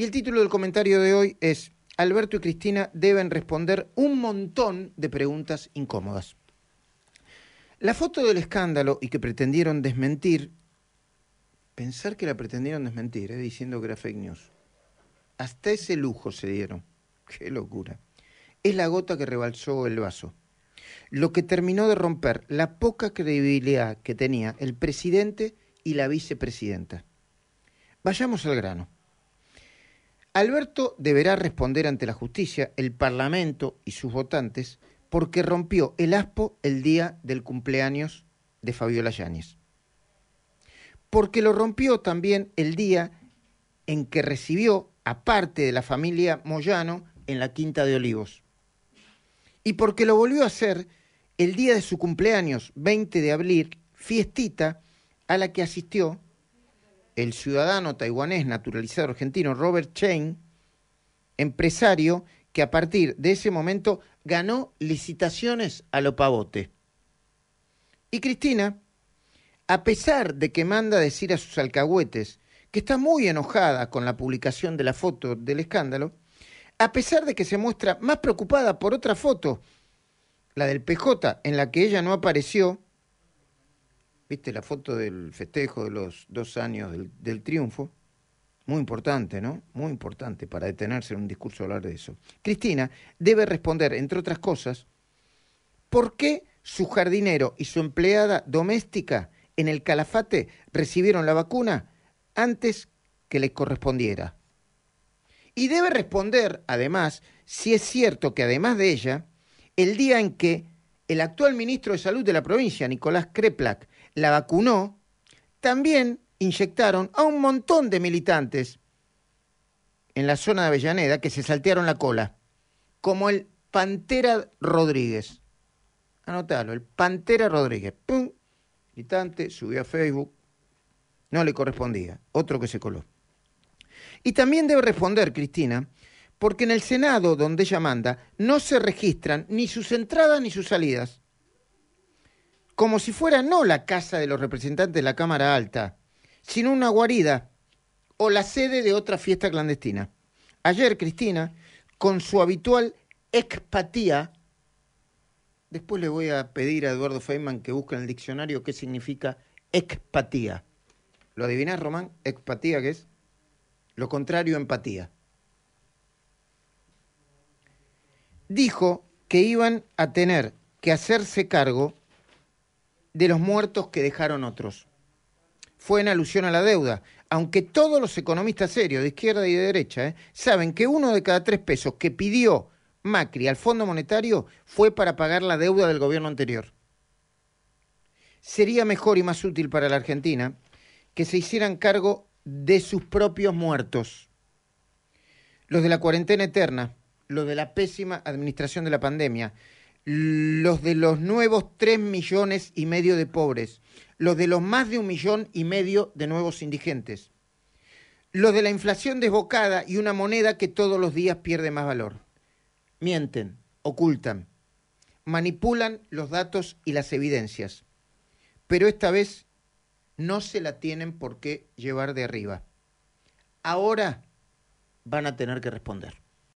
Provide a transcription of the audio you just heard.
Y el título del comentario de hoy es, Alberto y Cristina deben responder un montón de preguntas incómodas. La foto del escándalo y que pretendieron desmentir, pensar que la pretendieron desmentir, eh, diciendo que era fake news. Hasta ese lujo se dieron. Qué locura. Es la gota que rebalsó el vaso. Lo que terminó de romper la poca credibilidad que tenía el presidente y la vicepresidenta. Vayamos al grano. Alberto deberá responder ante la justicia, el Parlamento y sus votantes porque rompió el aspo el día del cumpleaños de Fabiola Yáñez. Porque lo rompió también el día en que recibió a parte de la familia Moyano en la Quinta de Olivos. Y porque lo volvió a hacer el día de su cumpleaños, 20 de abril, fiestita a la que asistió el ciudadano taiwanés naturalizado argentino Robert Chain, empresario que a partir de ese momento ganó licitaciones a lo pavote. Y Cristina, a pesar de que manda decir a sus alcahuetes que está muy enojada con la publicación de la foto del escándalo, a pesar de que se muestra más preocupada por otra foto, la del PJ, en la que ella no apareció, ¿Viste la foto del festejo de los dos años del, triunfo? Muy importante, ¿no? Muy importante para detenerse en un discurso hablar de eso. Cristina debe responder, entre otras cosas, ¿por qué su jardinero y su empleada doméstica en el calafate recibieron la vacuna antes que les correspondiera? Y debe responder, además, si es cierto que además de ella, el día en que el actual ministro de Salud de la provincia, Nicolás Kreplak, la vacunó, también inyectaron a un montón de militantes en la zona de Avellaneda que se saltearon la cola, como el Pantera Rodríguez. Anotalo, el Pantera Rodríguez. ¡Pum! Militante, subió a Facebook. No le correspondía. Otro que se coló. Y también debe responder, Cristina, porque en el Senado, donde ella manda, no se registran ni sus entradas ni sus salidas. Como si fuera no la casa de los representantes de la Cámara Alta, sino una guarida o la sede de otra fiesta clandestina. Ayer Cristina, con su habitual expatía, después le voy a pedir a Eduardo Feynman que busque en el diccionario qué significa expatía. ¿Lo adivinás, Román? Expatía, ¿qué es? Lo contrario, empatía. dijo que iban a tener que hacerse cargo de los muertos que dejaron otros. Fue en alusión a la deuda, aunque todos los economistas serios, de izquierda y de derecha, eh, saben que uno de cada tres pesos que pidió Macri al Fondo Monetario fue para pagar la deuda del gobierno anterior. Sería mejor y más útil para la Argentina que se hicieran cargo de sus propios muertos. Los de la cuarentena eterna, los de la pésima administración de la pandemia, los de los nuevos 3 millones y medio de pobres, los de los más de un millón y medio de nuevos indigentes, los de la inflación desbocada y una moneda que todos los días pierde más valor. Mienten, ocultan, manipulan los datos y las evidencias, pero esta vez no se la tienen por qué llevar de arriba. Ahora van a tener que responder.